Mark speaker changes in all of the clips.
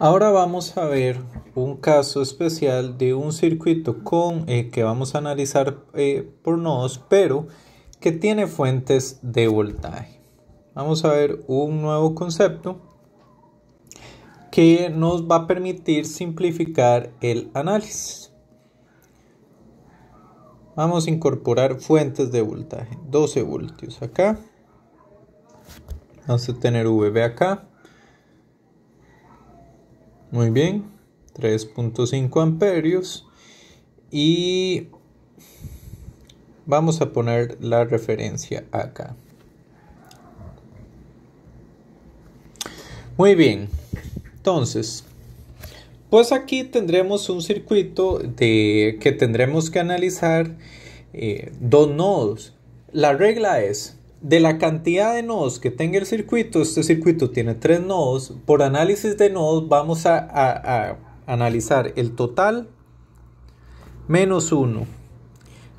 Speaker 1: Ahora vamos a ver un caso especial de un circuito con, eh, que vamos a analizar eh, por nodos, pero que tiene fuentes de voltaje. Vamos a ver un nuevo concepto que nos va a permitir simplificar el análisis. Vamos a incorporar fuentes de voltaje, 12 voltios acá. Vamos a tener VB acá. Muy bien, 3.5 amperios. Y vamos a poner la referencia acá. Muy bien, entonces, pues aquí tendremos un circuito de, que tendremos que analizar eh, dos nodos. La regla es, de la cantidad de nodos que tenga el circuito, este circuito tiene tres nodos, por análisis de nodos vamos a, analizar el total menos 1.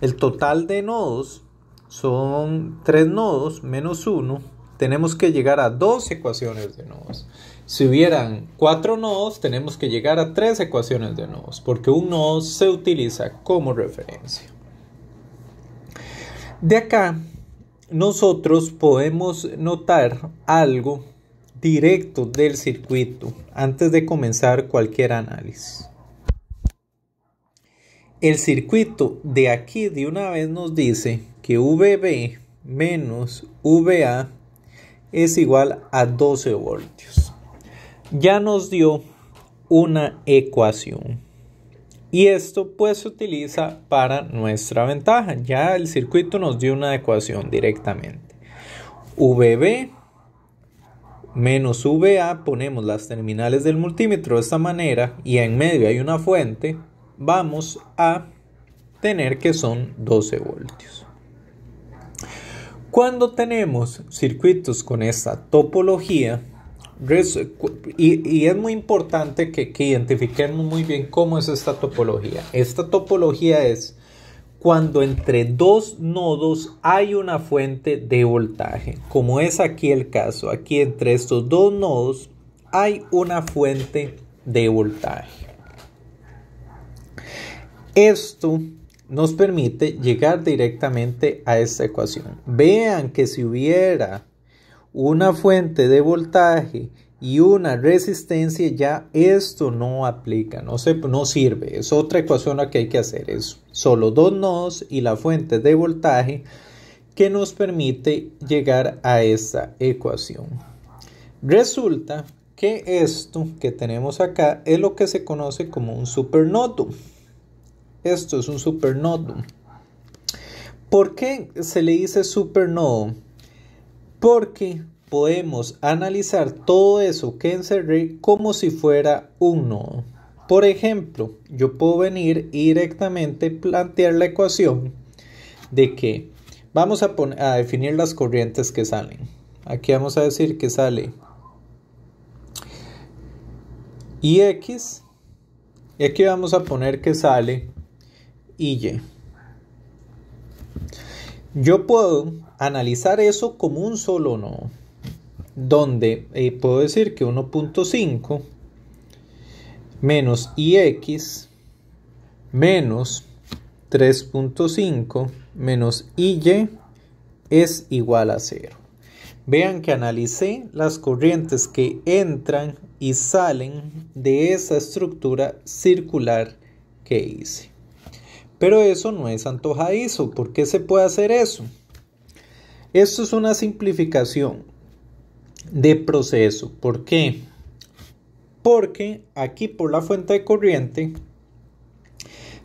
Speaker 1: El total de nodos son tres nodos menos uno. Tenemos que llegar a dos ecuaciones de nodos. Si hubieran cuatro nodos, tenemos que llegar a tres ecuaciones de nodos, porque un nodo se utiliza como referencia. De acá nosotros podemos notar algo directo del circuito antes de comenzar cualquier análisis. El circuito de aquí de una vez nos dice que VB menos VA es igual a 12 voltios. Ya nos dio una ecuación. Y esto pues se utiliza para nuestra ventaja. Ya el circuito nos dio una ecuación directamente. VB menos VA, ponemos las terminales del multímetro de esta manera y en medio hay una fuente, vamos a tener que son 12 voltios. Cuando tenemos circuitos con esta topología, y, es muy importante que identifiquemos muy bien cómo es esta topología. Esta topología es cuando entre dos nodos hay una fuente de voltaje, como es aquí el caso. Aquí entre estos dos nodos hay una fuente de voltaje. Esto nos permite llegar directamente a esta ecuación. Vean que si hubiera una fuente de voltaje y una resistencia, ya esto no aplica, no, se, no sirve. Es otra ecuación la que hay que hacer. Es solo dos nodos y la fuente de voltaje que nos permite llegar a esta ecuación. Resulta que esto que tenemos acá es lo que se conoce como un supernodo. Esto es un supernodo. ¿Por qué se le dice supernodo? porque podemos analizar todo eso que encerré como si fuera un nodo. Por ejemplo, yo puedo venir directamente directamente plantear la ecuación de que vamos a, definir las corrientes que salen. Aquí vamos a decir que sale Ix Y aquí vamos a poner que sale Y. Yo puedo analizar eso como un solo nodo, donde eh, puedo decir que 1.5 menos ix menos 3.5 menos y es igual a 0. Vean que analicé las corrientes que entran y salen de esa estructura circular que hice. Pero eso no es antojadizo. ¿Por qué se puede hacer eso? Esto es una simplificación de proceso. ¿Por qué? Porque aquí por la fuente de corriente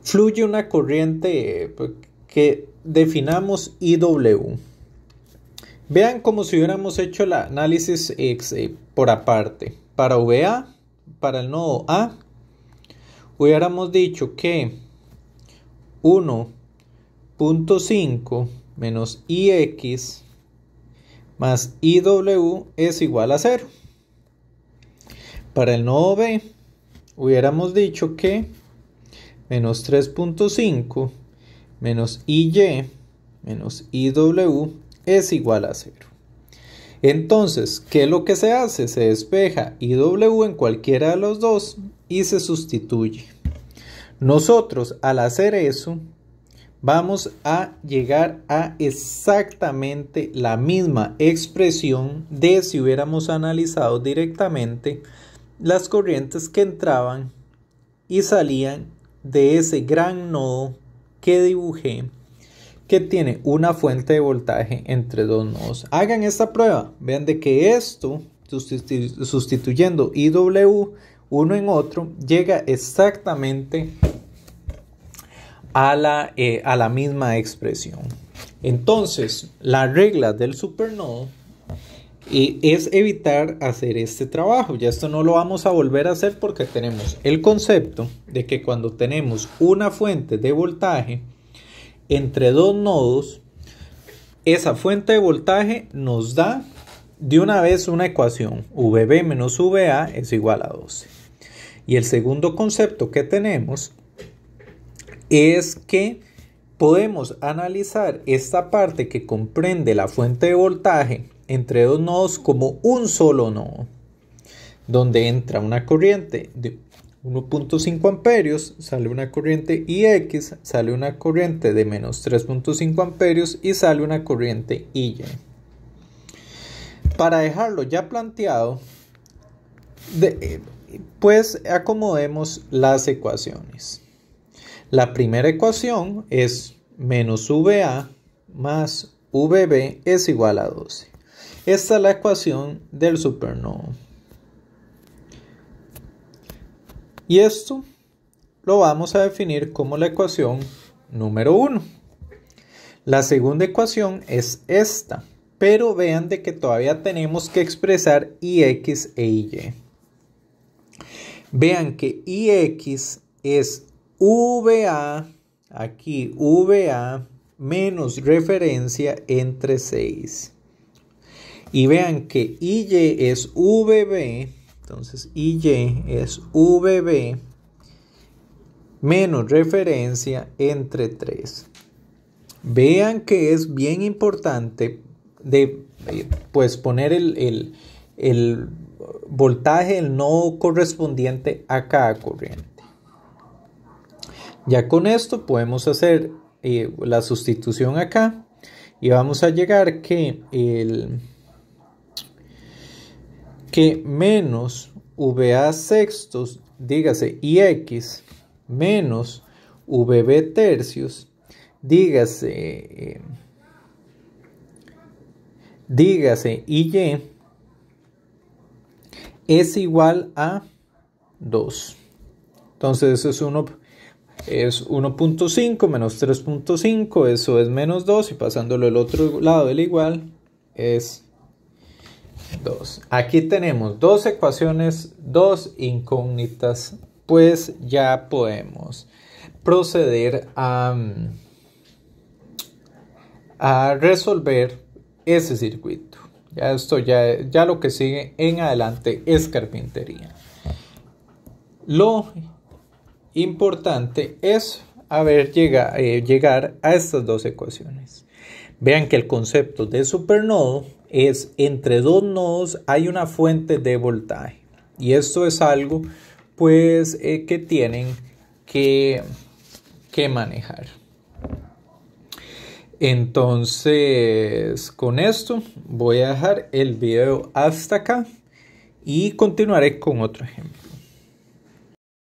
Speaker 1: fluye una corriente eh, pues, que definamos IW. Vean como si hubiéramos hecho el análisis eh, por aparte. Para VA, para el nodo A, hubiéramos dicho que 1.5 menos ix más iw es igual a 0. Para el nodo b, hubiéramos dicho que menos 3.5 menos iy menos iw es igual a 0. Entonces, ¿qué es lo que se hace? Se despeja iw en cualquiera de los dos y se sustituye. Nosotros al hacer eso vamos a llegar a exactamente la misma expresión de si hubiéramos analizado directamente las corrientes que entraban y salían de ese gran nodo que dibujé que tiene una fuente de voltaje entre dos nodos. Hagan esta prueba, vean de que esto sustituyendo IW uno en otro llega exactamente a la, eh, a la misma expresión. Entonces, la regla del supernodo eh, es evitar hacer este trabajo. Ya esto no lo vamos a volver a hacer porque tenemos el concepto de que cuando tenemos una fuente de voltaje entre dos nodos, esa fuente de voltaje nos da de una vez una ecuación. VB menos VA es igual a 12. Y el segundo concepto que tenemos es que podemos analizar esta parte que comprende la fuente de voltaje entre dos nodos como un solo nodo, donde entra una corriente de 1.5 amperios, sale una corriente IX, sale una corriente de menos 3.5 amperios y sale una corriente IY. Para dejarlo ya planteado, eh, pues acomodemos las ecuaciones. La primera ecuación es menos VA más VB es igual a 12. Esta es la ecuación del supernodo. Y esto lo vamos a definir como la ecuación número 1. La segunda ecuación es esta, pero vean de que todavía tenemos que expresar ix e y. Vean que ix es VA, aquí VA menos referencia entre 6. Y vean que IY es VB, entonces IY es VB menos referencia entre 3. Vean que es bien importante de eh, pues poner el, el, voltaje el no correspondiente a cada corriente. Ya con esto podemos hacer eh, la sustitución acá y vamos a llegar que el que menos VA sextos, dígase IX, menos VB tercios, dígase, eh, dígase IY, es igual a 2. Entonces eso es uno es 1.5 menos 3.5, eso es menos 2 y pasándolo al otro lado del igual es 2. Aquí tenemos dos ecuaciones, dos incógnitas, pues ya podemos proceder a, mm, a resolver ese circuito. Ya esto ya, ya lo que sigue en adelante es carpintería. Lo importante es haber eh, llegar a estas dos ecuaciones. Vean que el concepto de supernodo es entre dos nodos hay una fuente de voltaje. Y esto es algo pues eh, que tienen que, que manejar. Entonces, con esto voy a dejar el video hasta acá y continuaré con otro ejemplo.